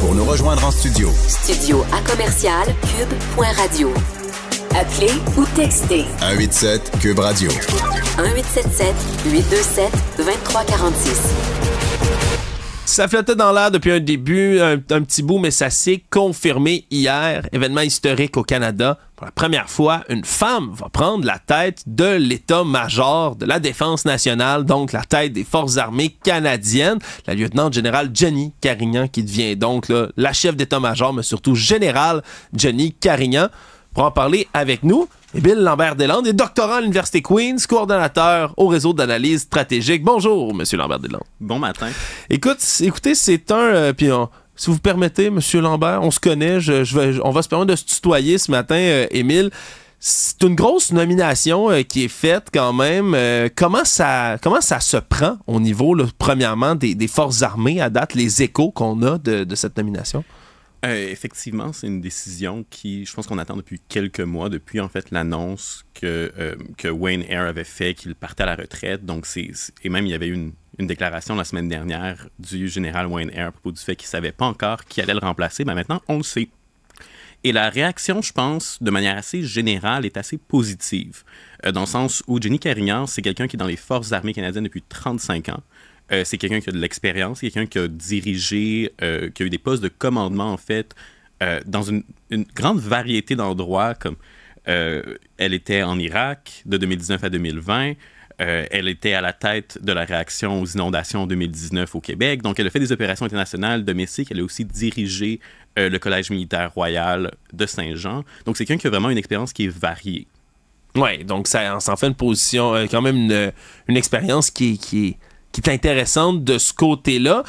Pour nous rejoindre en studio. Studio à commercial cube.radio. Appelez ou textez. 187 cube radio. 1877 827 2346. Ça flottait dans l'air depuis un début, un, petit bout, mais ça s'est confirmé hier. Événement historique au Canada. Pour la première fois, une femme va prendre la tête de l'état-major de la Défense nationale, donc la tête des forces armées canadiennes, la lieutenant générale Jenny Carignan, qui devient donc la chef d'état-major, mais surtout générale Jenny Carignan. Pour en parler avec nous, Émile lambert Deland, est doctorant à l'Université Queens, coordonnateur au réseau d'analyse stratégique. Bonjour, Monsieur lambert Deland. Bon matin. Écoute, écoutez, c'est un... Euh, si vous permettez, Monsieur Lambert, on se connaît, on va se permettre de se tutoyer ce matin, euh, Émile. C'est une grosse nomination euh, qui est faite quand même. comment, ça, comment ça se prend au niveau, premièrement, des, forces armées à date, les échos qu'on a de cette nomination? Euh, effectivement, c'est une décision qui, je pense qu'on attend depuis quelques mois, depuis en fait l'annonce que, euh, Wayne Eyre avait fait qu'il partait à la retraite. Donc c'est, et même il y avait eu une, déclaration la semaine dernière du général Wayne Eyre à propos du fait qu'il ne savait pas encore qui allait le remplacer. Ben, maintenant, on le sait. Et la réaction, je pense, de manière assez générale, est assez positive, euh, dans le sens où Jenny Carignan, c'est quelqu'un qui est dans les Forces armées canadiennes depuis 35 ans. Euh, c'est quelqu'un qui a de l'expérience, quelqu'un qui a dirigé, euh, qui a eu des postes de commandement, en fait, euh, dans une, grande variété d'endroits, comme elle était en Irak de 2019 à 2020. elle était à la tête de la réaction aux inondations en 2019 au Québec. Donc, elle a fait des opérations internationales domestiques. Elle a aussi dirigé le Collège militaire royal de Saint-Jean. Donc, c'est quelqu'un qui a vraiment une expérience qui est variée. Oui, donc ça, en fait une position, quand même une, expérience qui, qui est qui est intéressante de ce côté-là.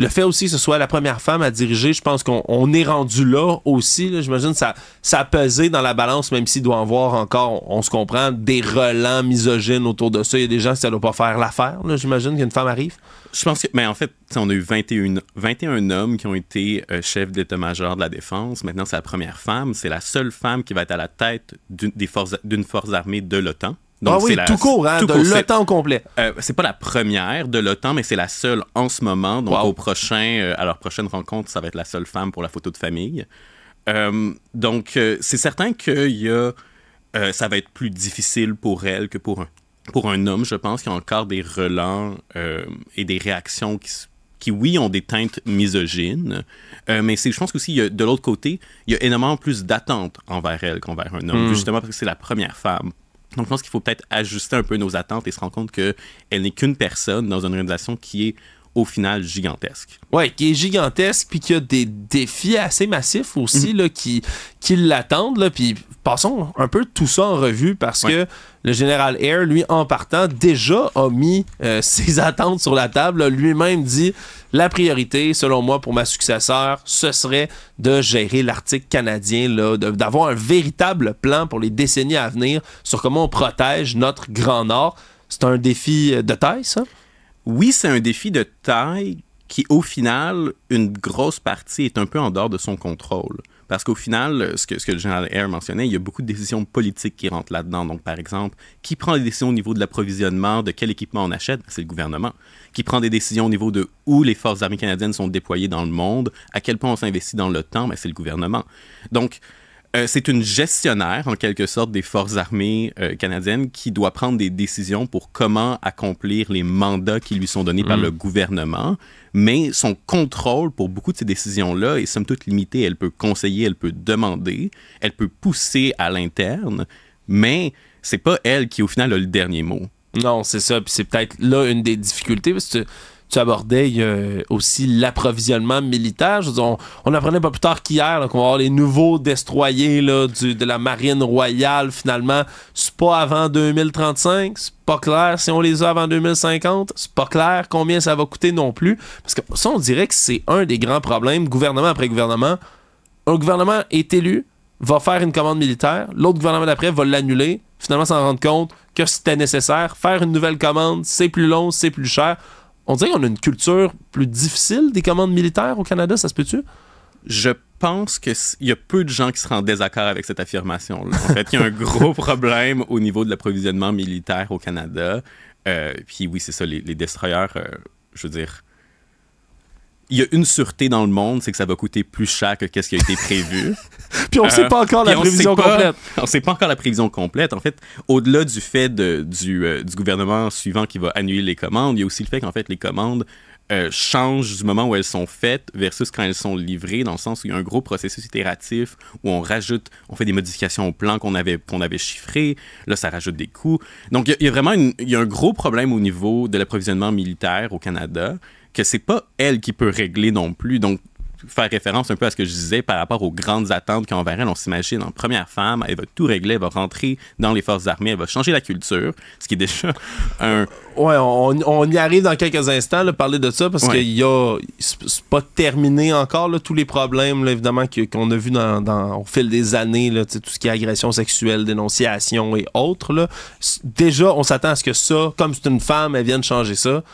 Le fait aussi que ce soit la première femme à diriger, je pense qu'on est rendu là aussi. J'imagine ça ça a pesé dans la balance, même s'il doit en voir encore, on, se comprend, des relents misogynes autour de ça. Il y a des gens qui ne doit pas faire l'affaire. J'imagine qu'une femme arrive. Je pense que, mais en fait, on a eu 21, 21 hommes qui ont été euh, chefs d'état-major de la défense. Maintenant, c'est la première femme. C'est la seule femme qui va être à la tête d'une force armée de l'OTAN. Donc, ah oui, tout court, hein, temps de l'OTAN au complet. Euh, c'est pas la première de l'OTAN, mais c'est la seule en ce moment. Donc, au prochain, euh, à leur prochaine rencontre, ça va être la seule femme pour la photo de famille. Euh, donc, euh, c'est certain que y a, ça va être plus difficile pour elle que pour un, pour un homme. Je pense qu'il y a encore des relents et des réactions qui, qui, oui, ont des teintes misogynes. mais je pense qu'aussi, de l'autre côté, il y a énormément plus d'attentes envers elle qu'envers un homme, hmm. justement parce que c'est la première femme donc, je pense qu'il faut peut-être ajuster un peu nos attentes et se rendre compte qu'elle n'est qu'une personne dans une organisation qui est au final gigantesque. Oui, qui est gigantesque, puis qui a des défis assez massifs aussi mhm. qui, qui l'attendent. Puis passons un peu tout ça en revue parce que le général Eyre, lui, en partant, déjà a mis euh, ses attentes sur la table. Lui-même dit la priorité, selon moi, pour ma successeur, ce serait de gérer l'Arctique canadien, d'avoir un véritable plan pour les décennies à venir sur comment on protège notre Grand Nord. C'est un défi de taille, ça? oui, c'est un défi de taille qui, au final, une grosse partie est un peu en dehors de son contrôle. Parce qu'au final, ce que, ce que le général Air mentionnait, il y a beaucoup de décisions politiques qui rentrent là-dedans. Donc, par exemple, qui prend les décisions au niveau de l'approvisionnement, de quel équipement on achète C'est le gouvernement. Qui prend des décisions au niveau de où les forces armées canadiennes sont déployées dans le monde, à quel point on s'investit dans le ben, temps C'est le gouvernement. Donc, euh, c'est une gestionnaire, en quelque sorte, des forces armées euh, canadiennes qui doit prendre des décisions pour comment accomplir les mandats qui lui sont donnés par mm. le gouvernement. Mais son contrôle pour beaucoup de ces décisions-là est somme toute limité. Elle peut conseiller, elle peut demander, elle peut pousser à l'interne, mais c'est pas elle qui, au final, a le dernier mot. Non, c'est ça. Puis c'est peut-être là une des difficultés. Parce que tu abordais euh, aussi l'approvisionnement militaire. Je on, apprenait pas plus tard qu'hier qu'on va avoir les nouveaux destroyers de la marine royale finalement. C'est pas avant 2035, c'est pas clair si on les a avant 2050, c'est pas clair combien ça va coûter non plus. Parce que ça, on dirait que c'est un des grands problèmes, gouvernement après gouvernement. Un gouvernement est élu, va faire une commande militaire, l'autre gouvernement d'après va l'annuler, finalement s'en rendre compte que c'était nécessaire, faire une nouvelle commande, c'est plus long, c'est plus cher. On dirait qu'on a une culture plus difficile des commandes militaires au Canada, ça se peut-tu? Je pense qu'il y a peu de gens qui seront en désaccord avec cette affirmation. -là. En fait, il y a un gros problème au niveau de l'approvisionnement militaire au Canada. Euh, puis oui, c'est ça, les, destroyers, euh, je veux dire, il y a une sûreté dans le monde, c'est que ça va coûter plus cher que ce qui a été prévu. puis on ne sait pas encore la euh, prévision complète. On ne sait pas encore la prévision complète. En fait, au-delà du fait euh, du, gouvernement suivant qui va annuler les commandes, il y a aussi le fait qu'en fait les commandes euh, changent du moment où elles sont faites versus quand elles sont livrées, dans le sens où il y a un gros processus itératif où on rajoute, on fait des modifications au plan qu'on avait, qu'on avait chiffré, là ça rajoute des coûts. Donc il y, a vraiment une, y a un gros problème au niveau de l'approvisionnement militaire au Canada que c'est pas elle qui peut régler non plus. Donc, faire référence un peu à ce que je disais par rapport aux grandes attentes qu'on elle, on s'imagine en première femme, elle va tout régler, elle va rentrer dans les forces armées, elle va changer la culture, ce qui est déjà un... Ouais, on, on y arrive dans quelques instants, là, parler de ça, parce que qu'il y a... C'est pas terminé encore, tous les problèmes, évidemment, qu'on a vu dans, au fil des années, tout ce qui est agression sexuelle, dénonciation et autres. Déjà, on s'attend à ce que ça, comme c'est une femme, elle vienne changer ça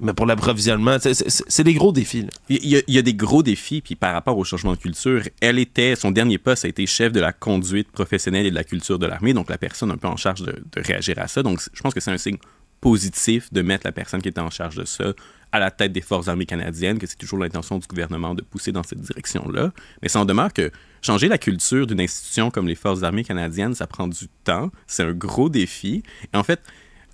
mais pour l'approvisionnement, c'est des gros défis. Il, y a, des gros défis, puis par rapport au changement de culture, elle était, son dernier poste a été chef de la conduite professionnelle et de la culture de l'armée, donc la personne un peu en charge de, réagir à ça. Donc je pense que c'est un signe positif de mettre la personne qui était en charge de ça à la tête des forces armées canadiennes, que c'est toujours l'intention du gouvernement de pousser dans cette direction-là. Mais ça en demeure que changer la culture d'une institution comme les forces armées canadiennes, ça prend du temps, c'est un gros défi. Et en fait,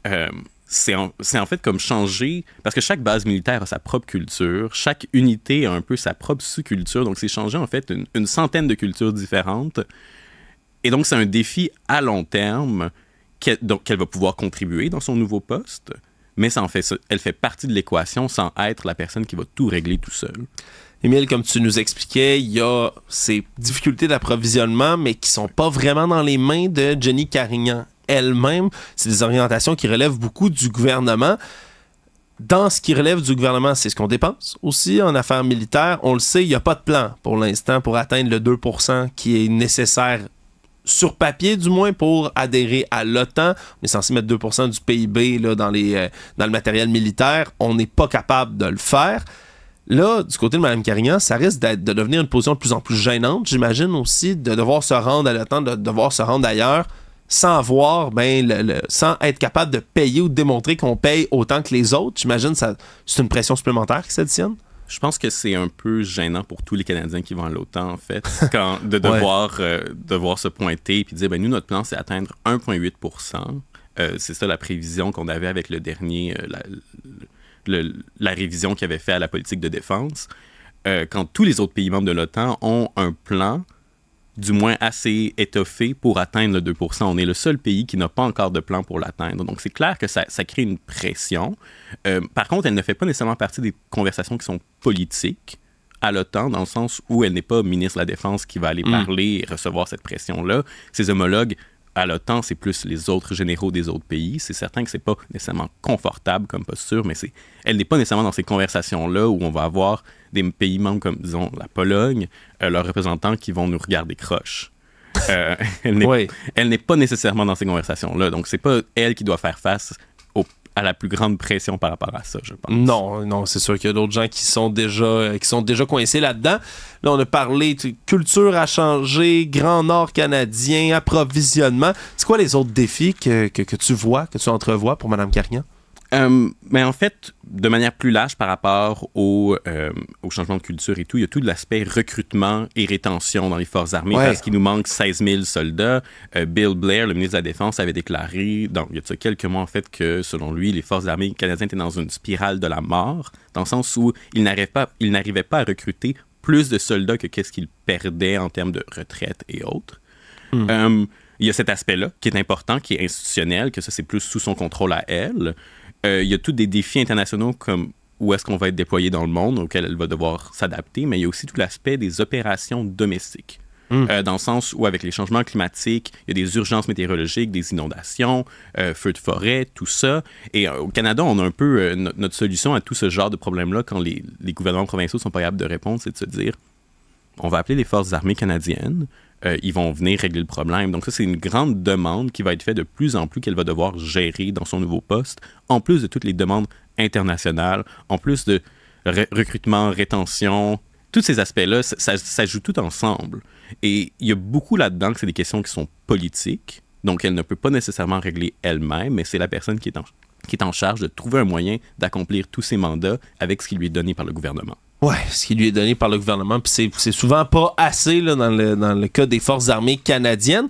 euh, c'est en, fait comme changer, parce que chaque base militaire a sa propre culture, chaque unité a un peu sa propre sous-culture, donc c'est changer en fait une, centaine de cultures différentes. Et donc c'est un défi à long terme qu'elle va pouvoir contribuer dans son nouveau poste, mais ça fait, elle fait partie de l'équation sans être la personne qui va tout régler tout seul. Émile, comme tu nous expliquais, il y a ces difficultés d'approvisionnement, mais qui sont pas vraiment dans les mains de Jenny Carignan. Elle-même, c'est des orientations qui relèvent beaucoup du gouvernement. Dans ce qui relève du gouvernement, c'est ce qu'on dépense aussi en affaires militaires. On le sait, il n'y a pas de plan pour l'instant pour atteindre le 2% qui est nécessaire sur papier du moins pour adhérer à l'OTAN. On est censé mettre 2% du PIB dans, euh, dans le matériel militaire. On n'est pas capable de le faire. Là, du côté de Mme Carignan, ça risque de devenir une position de plus en plus gênante, j'imagine aussi, de devoir se rendre à l'OTAN, de devoir se rendre ailleurs sans voir, ben, sans être capable de payer ou de démontrer qu'on paye autant que les autres. J'imagine que c'est une pression supplémentaire qui s'additionne. Je pense que c'est un peu gênant pour tous les Canadiens qui vont à l'OTAN, en fait, quand, de devoir, euh, devoir se pointer et dire ben, nous, notre plan, c'est atteindre 1,8 euh, C'est ça la prévision qu'on avait avec le dernier, euh, la, la, révision qu'il avait fait à la politique de défense. quand tous les autres pays membres de l'OTAN ont un plan du moins assez étoffé pour atteindre le 2 On est le seul pays qui n'a pas encore de plan pour l'atteindre. Donc, c'est clair que ça, crée une pression. Euh, par contre, elle ne fait pas nécessairement partie des conversations qui sont politiques à l'OTAN, dans le sens où elle n'est pas ministre de la Défense qui va aller mm. parler et recevoir cette pression-là. Ses homologues à l'OTAN, c'est plus les autres généraux des autres pays. C'est certain que c'est pas nécessairement confortable comme posture, mais c'est, elle n'est pas nécessairement dans ces conversations-là où on va avoir des pays membres comme, disons, la Pologne, euh, leurs représentants qui vont nous regarder croche. Euh, elle n'est pas nécessairement dans ces conversations-là. Donc, c'est pas elle qui doit faire face à la plus grande pression par rapport à ça, je pense. Non, non, c'est sûr qu'il y a d'autres gens qui sont déjà, euh, qui sont déjà coincés là-dedans. Là, on a parlé culture à changer, Grand Nord canadien, approvisionnement. C'est quoi les autres défis que, tu vois, que tu entrevois pour Mme Carignan? Euh, mais en fait, de manière plus large par rapport euh, au, changement de culture et tout, il y a tout l'aspect recrutement et rétention dans les forces armées parce qu'il nous manque 16 000 soldats. Euh, Bill Blair, le ministre de la Défense, avait déclaré, donc, il y a quelques mois en fait, que selon lui, les forces armées canadiennes étaient dans une spirale de la mort, dans le sens où ils n'arrivaient pas, pas à recruter plus de soldats que qu'est-ce qu'ils perdaient en termes de retraite et autres. Hmm. il y a cet aspect-là qui est important, qui est institutionnel, que ça c'est plus sous son contrôle à elle. Euh, il y a tous des défis internationaux comme où est-ce qu'on va être déployé dans le monde, auquel elle va devoir s'adapter, mais il y a aussi tout l'aspect des opérations domestiques. Hmm. Euh, dans le sens où, avec les changements climatiques, il y a des urgences météorologiques, des inondations, euh, feux de forêt, tout ça. Et au Canada, on a un peu notre solution à tout ce genre de problème-là quand les, gouvernements provinciaux sont pas capables de répondre, c'est de se dire on va appeler les forces armées canadiennes. Euh, ils vont venir régler le problème. Donc ça, c'est une grande demande qui va être faite de plus en plus qu'elle va devoir gérer dans son nouveau poste, en plus de toutes les demandes internationales, en plus de recrutement, rétention, tous ces aspects-là, ça, joue tout ensemble. Et il y a beaucoup là-dedans que c'est des questions qui sont politiques, donc elle ne peut pas nécessairement régler elle-même, mais c'est la personne qui est en, qui est en charge de trouver un moyen d'accomplir tous ses mandats avec ce qui lui est donné par le gouvernement. Ouais, ce qui lui est donné par le gouvernement, puis c'est souvent pas assez dans, le, dans le cas des forces armées canadiennes.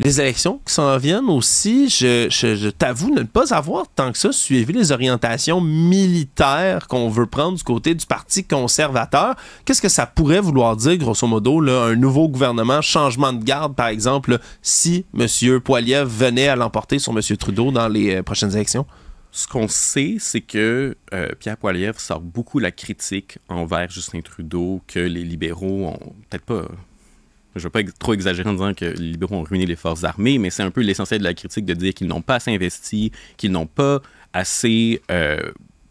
Les élections qui s'en viennent aussi, je, t'avoue ne pas avoir tant que ça suivi les orientations militaires qu'on veut prendre du côté du Parti conservateur. Qu'est-ce que ça pourrait vouloir dire, grosso modo, là, un nouveau gouvernement, changement de garde, par exemple, si M. Poiliev venait à l'emporter sur M. Trudeau dans les euh, prochaines élections? ce qu'on sait, c'est que euh, Pierre Poilievre sort beaucoup la critique envers Justin Trudeau, que les libéraux ont peut-être pas. Je ne veux pas trop exagérer en disant que les libéraux ont ruiné les forces armées, mais c'est un peu l'essentiel de la critique de dire qu'ils n'ont pas assez investi, qu'ils n'ont pas assez euh,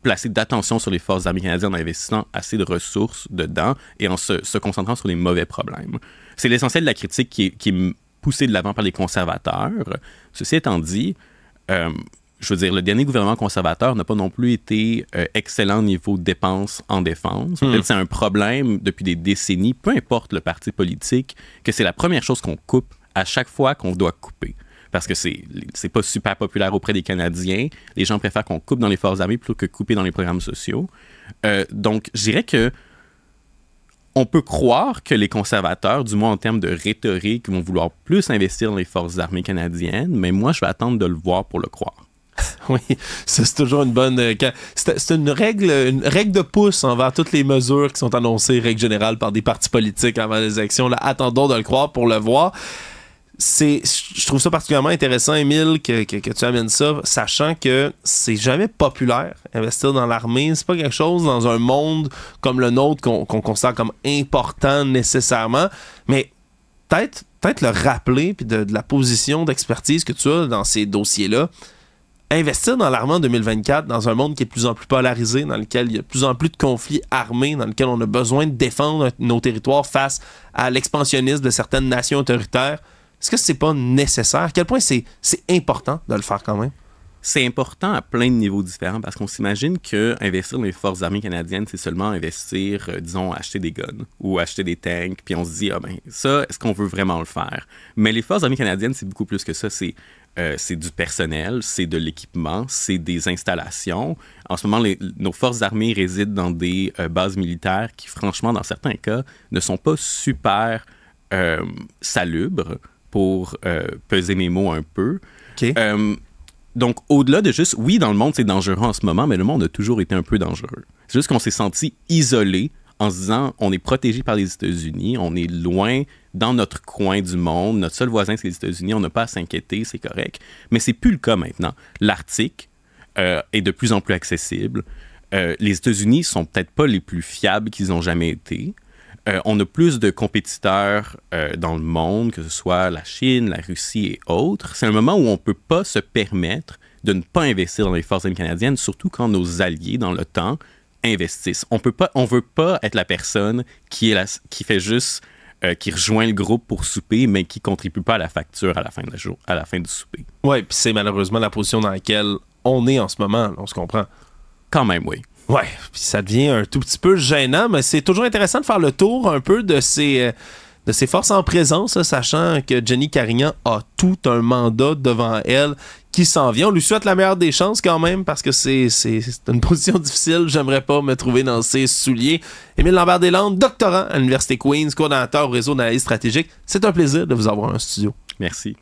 placé d'attention sur les forces armées canadiennes en investissant assez de ressources dedans et en se, concentrant sur les mauvais problèmes. C'est l'essentiel de la critique qui est, poussée de l'avant par les conservateurs. Ceci étant dit, euh, je veux dire, le dernier gouvernement conservateur n'a pas non plus été euh, excellent niveau dépenses en défense. Hmm. c'est un problème depuis des décennies, peu importe le parti politique, que c'est la première chose qu'on coupe à chaque fois qu'on doit couper. Parce que c'est, c'est pas super populaire auprès des Canadiens. Les gens préfèrent qu'on coupe dans les forces armées plutôt que couper dans les programmes sociaux. Euh, donc, je dirais que on peut croire que les conservateurs, du moins en termes de rhétorique, vont vouloir plus investir dans les forces armées canadiennes, mais moi, je vais attendre de le voir pour le croire. Oui, c'est toujours une bonne. Euh, c'est une règle, une règle de pouce envers toutes les mesures qui sont annoncées, règle générale, par des partis politiques avant les élections. Là, attendons de le croire pour le voir. je trouve ça particulièrement intéressant, Émile, que, tu amènes ça, sachant que c'est jamais populaire investir dans l'armée. C'est pas quelque chose dans un monde comme le nôtre qu'on considère comme important nécessairement, mais peut-être peut le rappeler puis de la position d'expertise que tu as dans ces dossiers-là investir dans l'armement en 2024, dans un monde qui est de plus en plus polarisé, dans lequel il y a de plus en plus de conflits armés, dans lequel on a besoin de défendre nos territoires face à l'expansionnisme de certaines nations autoritaires, est-ce que c'est pas nécessaire? À quel point c'est important de le faire quand même? C'est important à plein de niveaux différents parce qu'on s'imagine que investir dans les forces armées canadiennes, c'est seulement investir, euh, disons, acheter des guns ou acheter des tanks, puis on se dit, ah ben, ça, est-ce qu'on veut vraiment le faire? Mais les forces armées canadiennes, c'est beaucoup plus que ça. C'est euh, c'est du personnel, c'est de l'équipement, c'est des installations. En ce moment, nos forces armées résident dans des euh, bases militaires qui, franchement, dans certains cas, ne sont pas super euh, salubres pour peser mes mots un peu. donc, au-delà de juste, oui, dans le monde, c'est dangereux en ce moment, mais le monde a toujours été un peu dangereux. C'est juste qu'on s'est senti isolé en se disant on est protégé par les États-Unis, on est loin dans notre coin du monde, notre seul voisin c'est les États-Unis, on n'a pas à s'inquiéter, c'est correct. Mais c'est plus le cas maintenant. L'Arctique euh, est de plus en plus accessible. Euh, les États-Unis sont peut-être pas les plus fiables qu'ils ont jamais été. Euh, on a plus de compétiteurs dans le monde, que ce soit la Chine, la Russie et autres. C'est un moment où on ne peut pas se permettre de ne pas investir dans les forces armées canadiennes, surtout quand nos alliés dans l'OTAN temps investissent. On peut pas, on veut pas être la personne qui est qui fait juste euh, qui rejoint le groupe pour souper, mais qui contribue pas à la facture à la fin, de la jour, à la fin du souper. Oui, puis c'est malheureusement la position dans laquelle on est en ce moment, on se comprend. Quand même, oui. Ouais, puis ça devient un tout petit peu gênant, mais c'est toujours intéressant de faire le tour un peu de ces, euh, de ces forces en présence, sachant que Jenny Carignan a tout un mandat devant elle qui s'en vient. On lui souhaite la meilleure des chances quand même parce que c'est une position difficile. J'aimerais pas me trouver dans ses souliers. Émile Lambert-Deslandes, doctorant à l'Université Queen's, coordonnateur au réseau d'analyse stratégique. C'est un plaisir de vous avoir en studio. Merci.